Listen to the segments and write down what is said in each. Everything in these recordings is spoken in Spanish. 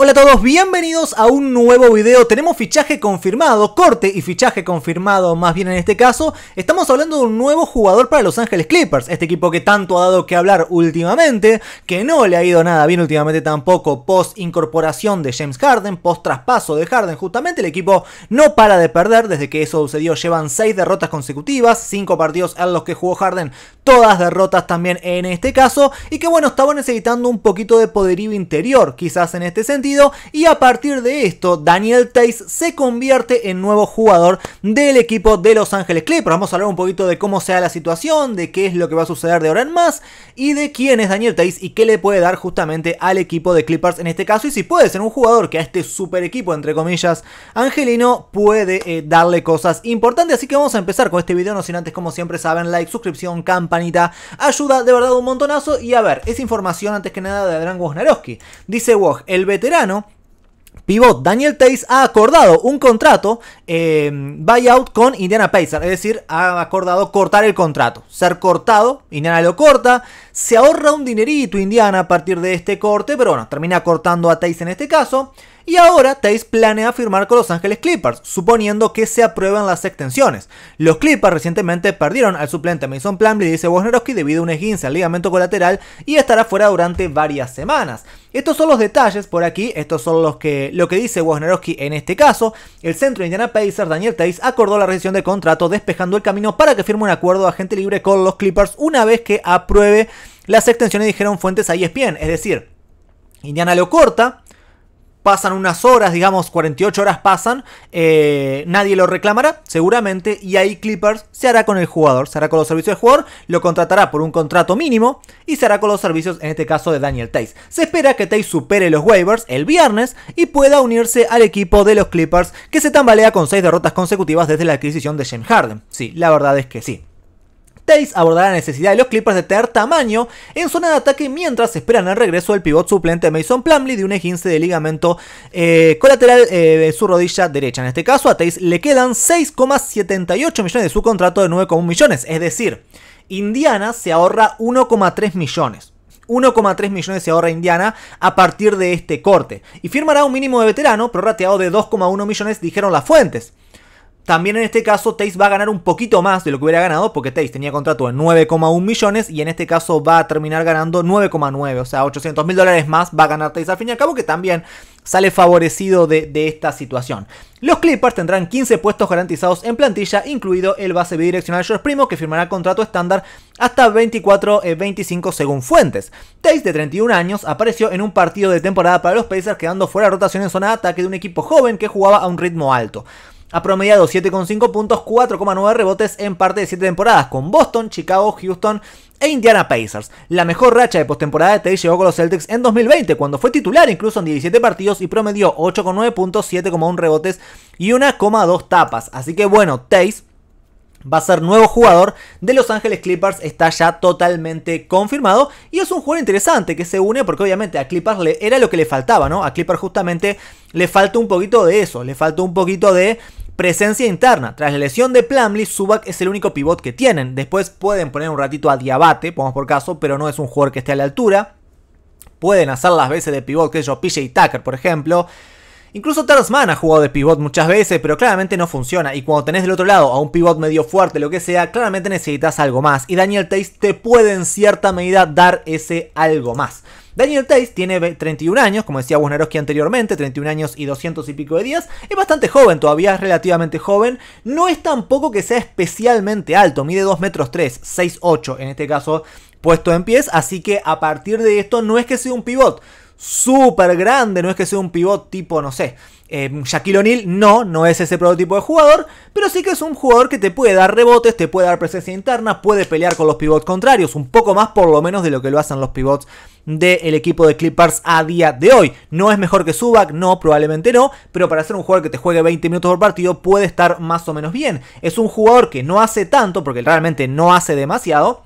Hola a todos, bienvenidos a un nuevo video. Tenemos fichaje confirmado, corte y fichaje confirmado más bien en este caso. Estamos hablando de un nuevo jugador para Los Ángeles Clippers, este equipo que tanto ha dado que hablar últimamente, que no le ha ido nada bien últimamente tampoco post incorporación de James Harden, post traspaso de Harden. Justamente el equipo no para de perder desde que eso sucedió. Llevan 6 derrotas consecutivas, 5 partidos en los que jugó Harden, todas derrotas también en este caso. Y que bueno, estaban necesitando un poquito de poderío interior, quizás en este sentido y a partir de esto Daniel Tays se convierte en nuevo jugador del equipo de Los Ángeles Clippers. Vamos a hablar un poquito de cómo sea la situación, de qué es lo que va a suceder de ahora en más y de quién es Daniel Tays y qué le puede dar justamente al equipo de Clippers en este caso y si puede ser un jugador que a este super equipo entre comillas angelino puede eh, darle cosas importantes. Así que vamos a empezar con este video, no sin antes como siempre saben, like, suscripción, campanita, ayuda de verdad un montonazo y a ver, es información antes que nada de Adrián Wojnarowski. Dice Woj, el veterano Pivot Daniel Tays ha acordado un contrato eh, buyout con Indiana Pacers, es decir, ha acordado cortar el contrato, ser cortado, Indiana lo corta, se ahorra un dinerito Indiana a partir de este corte, pero bueno, termina cortando a Tays en este caso. Y ahora Taze planea firmar con Los Ángeles Clippers, suponiendo que se aprueben las extensiones. Los Clippers recientemente perdieron al suplente Mason Plumlee, dice Wojnarowski, debido a un esguince al ligamento colateral y estará fuera durante varias semanas. Estos son los detalles por aquí, estos son los que, lo que dice Wojnarowski en este caso. El centro de Indiana Pacers, Daniel Tais acordó la rescisión de contrato despejando el camino para que firme un acuerdo de agente libre con los Clippers una vez que apruebe las extensiones, dijeron fuentes a ESPN. Es decir, Indiana lo corta, pasan unas horas, digamos 48 horas pasan, eh, nadie lo reclamará seguramente y ahí Clippers se hará con el jugador, se hará con los servicios del jugador, lo contratará por un contrato mínimo y se hará con los servicios en este caso de Daniel Tays. Se espera que Tays supere los waivers el viernes y pueda unirse al equipo de los Clippers que se tambalea con 6 derrotas consecutivas desde la adquisición de James Harden. Sí, la verdad es que sí. Tays abordará la necesidad de los Clippers de tener tamaño en zona de ataque mientras esperan el regreso del pivot suplente Mason Plumlee de un ejince de ligamento eh, colateral eh, de su rodilla derecha. En este caso, a Tays le quedan 6,78 millones de su contrato de 9,1 millones, es decir, Indiana se ahorra 1,3 millones. 1,3 millones se ahorra Indiana a partir de este corte. Y firmará un mínimo de veterano prorrateado de 2,1 millones, dijeron las fuentes. También en este caso Taze va a ganar un poquito más de lo que hubiera ganado porque Taze tenía contrato de 9,1 millones y en este caso va a terminar ganando 9,9, o sea, 800 mil dólares más va a ganar Taze al fin y al cabo que también sale favorecido de, esta situación. Los Clippers tendrán 15 puestos garantizados en plantilla, incluido el base bidireccional George Primo, que firmará contrato estándar hasta 24-25 eh, según fuentes. Taze de 31 años, apareció en un partido de temporada para los Pacers, quedando fuera de rotación en zona de ataque de un equipo joven que jugaba a un ritmo alto ha promediado 7,5 puntos, 4,9 rebotes en parte de 7 temporadas con Boston, Chicago, Houston e Indiana Pacers. La mejor racha de postemporada de Tay llegó con los Celtics en 2020, cuando fue titular incluso en 17 partidos y promedió 8,9 puntos, 7,1 rebotes y 1,2 tapas. Así que bueno, Tays va a ser nuevo jugador de Los Ángeles Clippers, está ya totalmente confirmado y es un jugador interesante que se une porque obviamente a Clippers le, era lo que le faltaba, ¿no? A Clippers justamente le falta un poquito de eso, le falta un poquito de Presencia interna. Tras la lesión de Plumlee, Subak es el único pivot que tienen. Después pueden poner un ratito a Diabate, pongamos por caso, pero no es un jugador que esté a la altura. Pueden hacer las veces de pivot, que yo, PJ Tucker, por ejemplo. Incluso Tarzman ha jugado de pivot muchas veces, pero claramente no funciona. Y cuando tenés del otro lado a un pivot medio fuerte, lo que sea, claramente necesitas algo más. Y Daniel Tace te puede en cierta medida dar ese algo más. Daniel Tate tiene 31 años, como decía Wisnarowski anteriormente, 31 años y 200 y pico de días. Es bastante joven, todavía es relativamente joven. No es tampoco que sea especialmente alto, mide 2 metros 3, 6, 8 en este caso puesto en pies. Así que a partir de esto no es que sea un pivot súper grande, no es que sea un pivot tipo, no sé, eh, Shaquille O'Neal no, no es ese prototipo de jugador, pero sí que es un jugador que te puede dar rebotes, te puede dar presencia interna, puede pelear con los pivots contrarios, un poco más por lo menos de lo que lo hacen los pivots del equipo de Clippers a día de hoy. No es mejor que Subac, no, probablemente no, pero para ser un jugador que te juegue 20 minutos por partido puede estar más o menos bien. Es un jugador que no hace tanto, porque realmente no hace demasiado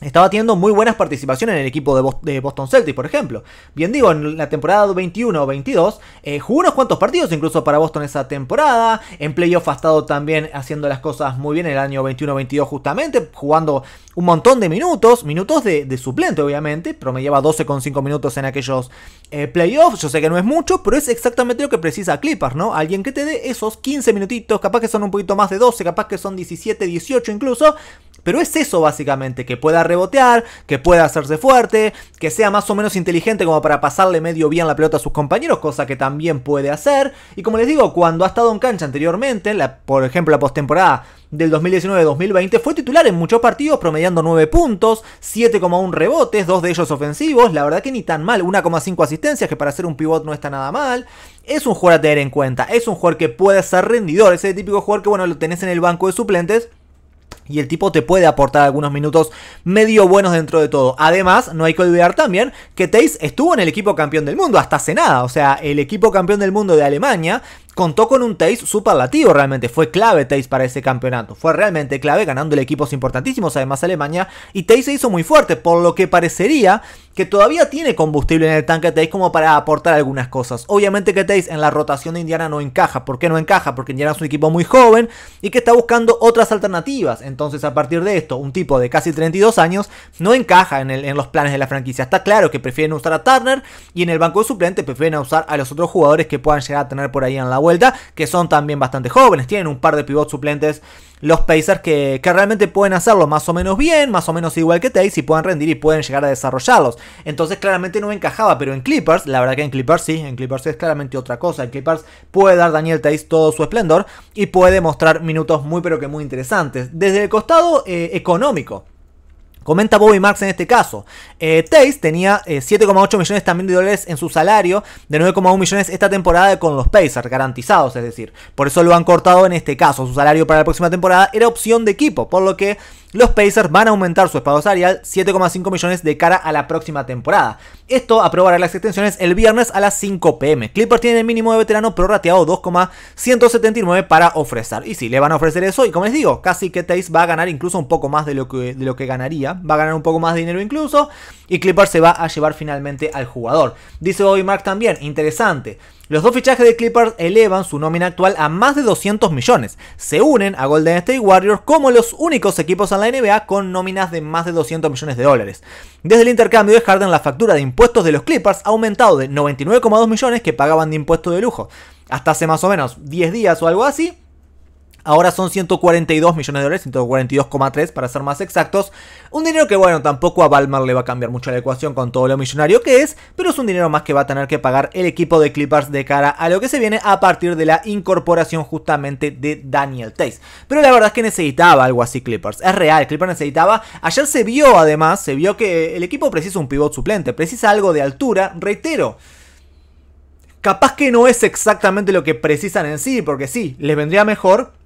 estaba teniendo muy buenas participaciones en el equipo de Boston Celtics, por ejemplo. Bien digo, en la temporada 21 22 eh, jugó unos cuantos partidos incluso para Boston esa temporada. En playoff ha estado también haciendo las cosas muy bien el año 21-22 justamente, jugando un montón de minutos, minutos de, suplente obviamente, pero me lleva 12,5 minutos en aquellos eh, playoffs. Yo sé que no es mucho, pero es exactamente lo que precisa Clippers, ¿no? Alguien que te dé esos 15 minutitos, capaz que son un poquito más de 12, capaz que son 17, 18 incluso, pero es eso básicamente, que pueda rebotear, que pueda hacerse fuerte, que sea más o menos inteligente como para pasarle medio bien la pelota a sus compañeros, cosa que también puede hacer. Y como les digo, cuando ha estado en cancha anteriormente, por ejemplo la postemporada del 2019-2020, fue titular en muchos partidos, promediando 9 puntos, 7,1 rebotes, 2 de ellos ofensivos, la verdad que ni tan mal, 1,5 asistencias, que para ser un pivot no está nada mal. Es un jugador a tener en cuenta, es un jugador que puede ser rendidor, ese típico jugador que bueno, lo tenés en el banco de suplentes y el tipo te puede aportar algunos minutos medio buenos dentro de todo. Además, no hay que olvidar también que Teis estuvo en el equipo campeón del mundo hasta hace nada. O sea, el equipo campeón del mundo de Alemania contó con un Taze superlativo realmente, fue clave Taze para ese campeonato, fue realmente clave ganándole equipos importantísimos además Alemania y Taze se hizo muy fuerte, por lo que parecería que todavía tiene combustible en el tanque Taze como para aportar algunas cosas. Obviamente que Taze en la rotación de Indiana no encaja, ¿por qué no encaja? Porque Indiana es un equipo muy joven y que está buscando otras alternativas, entonces a partir de esto un tipo de casi 32 años no encaja en, en los planes de la franquicia, está claro que prefieren usar a Turner y en el banco de suplentes prefieren usar a los otros jugadores que puedan llegar a tener por ahí en la web que son también bastante jóvenes, tienen un par de pivot suplentes los Pacers que, realmente pueden hacerlo más o menos bien, más o menos igual que Tays y pueden rendir y pueden llegar a desarrollarlos. Entonces claramente no encajaba, pero en Clippers, la verdad que en Clippers sí, en Clippers es claramente otra cosa. En Clippers puede dar Daniel Tays todo su esplendor y puede mostrar minutos muy pero que muy interesantes. Desde el costado eh, económico. Comenta Bobby Marks en este caso. Eh, tenía 7,8 eh, millones también de dólares en su salario, de 9,1 millones esta temporada con los Pacers, garantizados, es decir. Por eso lo han cortado en este caso. Su salario para la próxima temporada era opción de equipo, por lo que los Pacers van a aumentar su espado salarial 7,5 millones de cara a la próxima temporada. Esto aprobará las extensiones el viernes a las 5 pm. Clippers tiene el mínimo de veterano prorrateado 2,179 para ofrecer. Y si, le van a ofrecer eso y como les digo, casi que Taze va a ganar incluso un poco más de lo que, de lo que ganaría va a ganar un poco más de dinero incluso, y Clippers se va a llevar finalmente al jugador. Dice Bobby Mark también, interesante. Los dos fichajes de Clippers elevan su nómina actual a más de 200 millones. Se unen a Golden State Warriors como los únicos equipos en la NBA con nóminas de más de 200 millones de dólares. Desde el intercambio de Harden, la factura de impuestos de los Clippers ha aumentado de 99,2 millones que pagaban de impuestos de lujo. Hasta hace más o menos 10 días o algo así, Ahora son 142 millones de dólares, 142,3 para ser más exactos. Un dinero que, bueno, tampoco a Balmar le va a cambiar mucho la ecuación con todo lo millonario que es, pero es un dinero más que va a tener que pagar el equipo de Clippers de cara a lo que se viene a partir de la incorporación justamente de Daniel Tace. Pero la verdad es que necesitaba algo así Clippers. Es real, Clippers necesitaba. Ayer se vio además, se vio que el equipo precisa un pivot suplente, precisa algo de altura, reitero. Capaz que no es exactamente lo que precisan en sí, porque sí, les vendría mejor,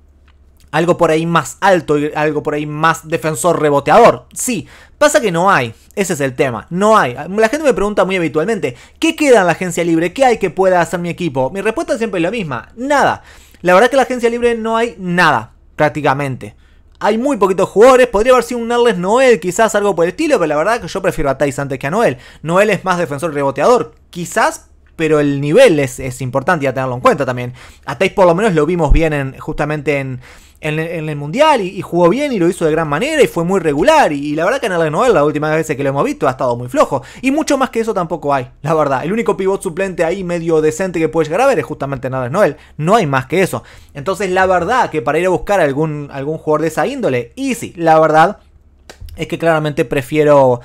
algo por ahí más alto y algo por ahí más defensor reboteador. Sí, pasa que no hay, ese es el tema, no hay. La gente me pregunta muy habitualmente, ¿qué queda en la agencia libre? ¿Qué hay que pueda hacer mi equipo? Mi respuesta siempre es la misma, nada. La verdad que en la agencia libre no hay nada, prácticamente. Hay muy poquitos jugadores, podría haber sido un Narles Noel, quizás algo por el estilo, pero la verdad que yo prefiero a Thais antes que a Noel. Noel es más defensor reboteador, quizás pero el nivel es, es importante a tenerlo en cuenta también. A Tate por lo menos lo vimos bien en, justamente en, el Mundial y, jugó bien y lo hizo de gran manera y fue muy regular. Y, la verdad que en el Noel la última vez que lo hemos visto ha estado muy flojo. Y mucho más que eso tampoco hay, la verdad. El único pivot suplente ahí medio decente que puedes llegar a es justamente en Noel. No hay más que eso. Entonces la verdad que para ir a buscar algún, algún jugador de esa índole, Y sí. la verdad es que claramente prefiero,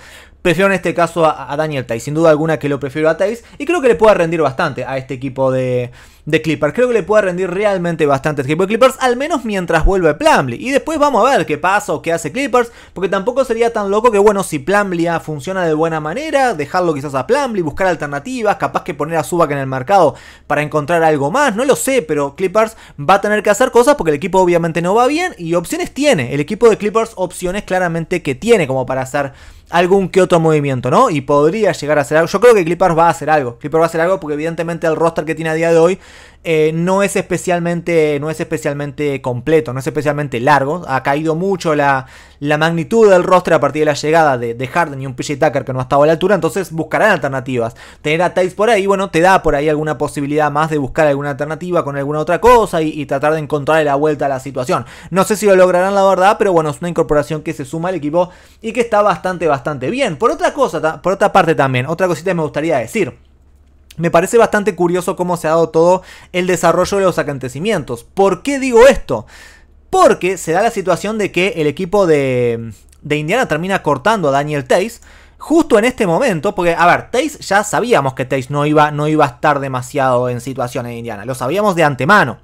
Prefiero en este caso a, Daniel Tais, sin duda alguna que lo prefiero a Tais, y creo que le pueda rendir bastante a este equipo de, de Clippers. Creo que le puede rendir realmente bastante El de Clippers, al menos mientras vuelve Plumlee. Y después vamos a ver qué pasa o qué hace Clippers, porque tampoco sería tan loco que, bueno, si Plumlee funciona de buena manera, dejarlo quizás a Plumlee, buscar alternativas, capaz que poner a Zubac en el mercado para encontrar algo más, no lo sé, pero Clippers va a tener que hacer cosas porque el equipo obviamente no va bien y opciones tiene. El equipo de Clippers opciones claramente que tiene como para hacer algún que otro movimiento, ¿no? Y podría llegar a hacer algo. Yo creo que Clippers va a hacer algo. Clippers va a hacer algo porque evidentemente el roster que tiene a día de hoy eh, no, es especialmente, no es especialmente completo, no es especialmente largo. Ha caído mucho la, magnitud del rostro a partir de la llegada de, Harden y un PJ Tucker que no ha estado a la altura, entonces buscarán alternativas. Tener a Tice por ahí, bueno, te da por ahí alguna posibilidad más de buscar alguna alternativa con alguna otra cosa y, tratar de encontrarle la vuelta a la situación. No sé si lo lograrán la verdad, pero bueno, es una incorporación que se suma al equipo y que está bastante, bastante bien. Por otra cosa, por otra parte también, otra cosita que me gustaría decir. Me parece bastante curioso cómo se ha dado todo el desarrollo de los acontecimientos. ¿Por qué digo esto? Porque se da la situación de que el equipo de, de Indiana termina cortando a Daniel Tace justo en este momento, porque, a ver, Tace ya sabíamos que Tace no iba, no iba a estar demasiado en situaciones de Indiana, lo sabíamos de antemano.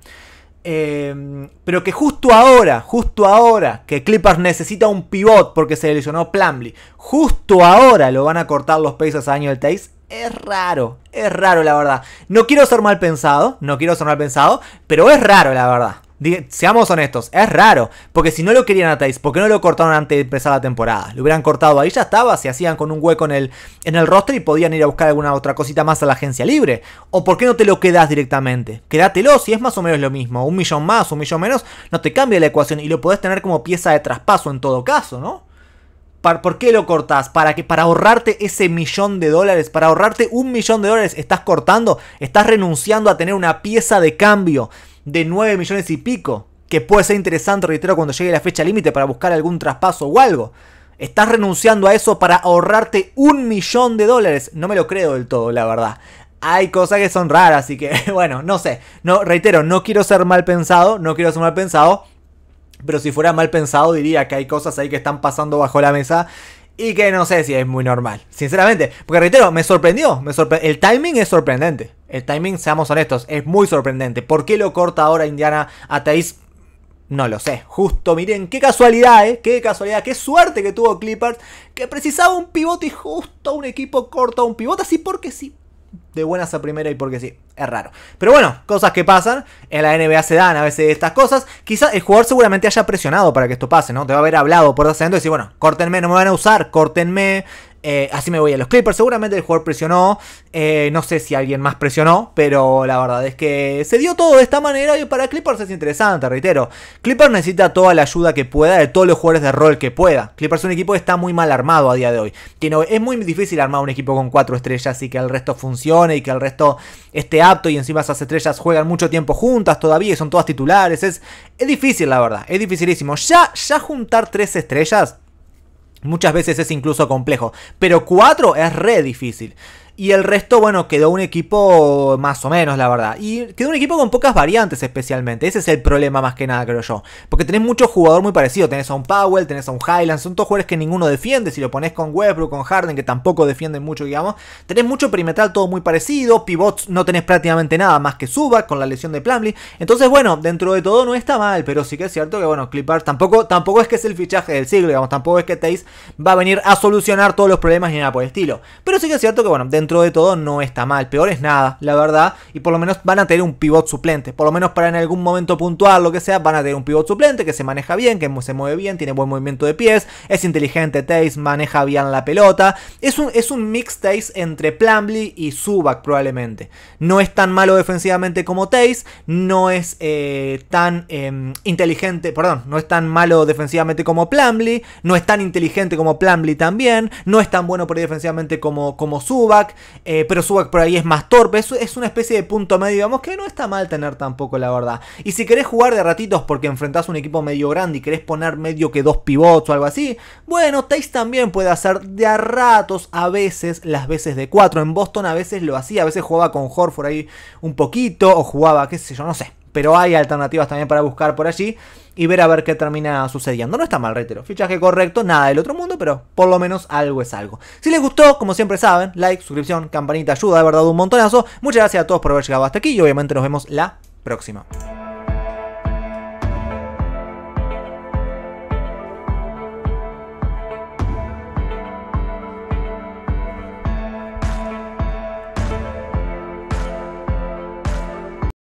Eh, pero que justo ahora, justo ahora, que Clippers necesita un pivot porque se lesionó Plumlee, justo ahora lo van a cortar los Pacers a Daniel Tace, es raro, es raro la verdad. No quiero ser mal pensado, no quiero ser mal pensado, pero es raro la verdad. seamos honestos, es raro. Porque si no lo querían a Tais, ¿por qué no lo cortaron antes de empezar la temporada? Lo hubieran cortado ahí, ya estaba, se hacían con un hueco en el, en el y podían ir a buscar alguna otra cosita más a la agencia libre. ¿O por qué no te lo quedas directamente? Quédatelo si es más o menos lo mismo. Un millón más, un millón menos, no te cambia la ecuación y lo podés tener como pieza de traspaso en todo caso, ¿no? ¿Por qué lo cortás? ¿Para que para ahorrarte ese millón de dólares? ¿Para ahorrarte un millón de dólares estás cortando? ¿Estás renunciando a tener una pieza de cambio de 9 millones y pico? Que puede ser interesante, reitero, cuando llegue la fecha límite para buscar algún traspaso o algo. ¿Estás renunciando a eso para ahorrarte un millón de dólares? No me lo creo del todo, la verdad. Hay cosas que son raras, así que, bueno, no sé. No, reitero, no quiero ser mal pensado, no quiero ser mal pensado. Pero si fuera mal pensado diría que hay cosas ahí que están pasando bajo la mesa y que no sé si es muy normal, sinceramente. Porque reitero, me sorprendió. Me el timing es sorprendente. El timing, seamos honestos, es muy sorprendente. ¿Por qué lo corta ahora Indiana a Thais? No lo sé. Justo, miren, qué casualidad, ¿eh? Qué casualidad, qué suerte que tuvo Clippers. Que precisaba un pivote y justo un equipo corta un pivote así porque sí de buenas a primera y porque sí, es raro. Pero bueno, cosas que pasan, en la NBA se dan a veces estas cosas, quizás el jugador seguramente haya presionado para que esto pase, ¿no? Te va a haber hablado por dos y decir, bueno, córtenme, no me van a usar, córtenme, eh, así me voy a los Clippers. Seguramente el jugador presionó. Eh, no sé si alguien más presionó. Pero la verdad es que se dio todo de esta manera. Y para Clippers es interesante, reitero. Clippers necesita toda la ayuda que pueda de todos los jugadores de rol que pueda. Clippers es un equipo que está muy mal armado a día de hoy. es muy difícil armar un equipo con cuatro estrellas y que el resto funcione y que el resto esté apto. Y encima esas estrellas juegan mucho tiempo juntas todavía y son todas titulares. Es, es difícil, la verdad. Es dificilísimo. Ya, ya juntar tres estrellas Muchas veces es incluso complejo, pero 4 es re difícil. Y el resto, bueno, quedó un equipo más o menos, la verdad. Y quedó un equipo con pocas variantes especialmente. Ese es el problema más que nada, creo yo. Porque tenés mucho Jugador muy parecido, Tenés a un Powell, tenés a un Highland. Son todos jugadores que ninguno defiende. Si lo pones con Westbrook, con Harden, que tampoco defienden mucho, digamos. Tenés mucho perimetral, todo muy parecido. Pivots no tenés prácticamente nada más que Suba con la lesión de Plumlee. Entonces, bueno, dentro de todo no está mal. Pero sí que es cierto que, bueno, Clippers tampoco, tampoco es que es el fichaje del siglo, digamos. Tampoco es que Tays va a venir a solucionar todos los problemas ni nada por el estilo. Pero sí que es cierto que, bueno, dentro dentro de todo no está mal. Peor es nada, la verdad. Y por lo menos van a tener un pivot suplente. Por lo menos para en algún momento puntual, lo que sea, van a tener un pivot suplente que se maneja bien, que se mueve bien, tiene buen movimiento de pies, es inteligente Taze, maneja bien la pelota. Es un, es un mix Taze entre Plumlee y Subak probablemente. No es tan malo defensivamente como Taze, no es eh, tan em, inteligente, perdón, no es tan malo defensivamente como Plumlee, no es tan inteligente como Plumlee también, no es tan bueno por defensivamente como, como eh, pero Subak por ahí es más torpe, es, una especie de punto medio, digamos, que no está mal tener tampoco, la verdad. Y si querés jugar de ratitos porque enfrentás un equipo medio grande y querés poner medio que dos pivots o algo así, bueno, teis también puede hacer de a ratos, a veces, las veces de cuatro. En Boston a veces lo hacía, a veces jugaba con Horford ahí un poquito, o jugaba, qué sé yo, no sé pero hay alternativas también para buscar por allí y ver a ver qué termina sucediendo. No está mal, reitero. Fichaje correcto, nada del otro mundo, pero por lo menos algo es algo. Si les gustó, como siempre saben, like, suscripción, campanita, ayuda, de verdad un montonazo. Muchas gracias a todos por haber llegado hasta aquí y obviamente nos vemos la próxima.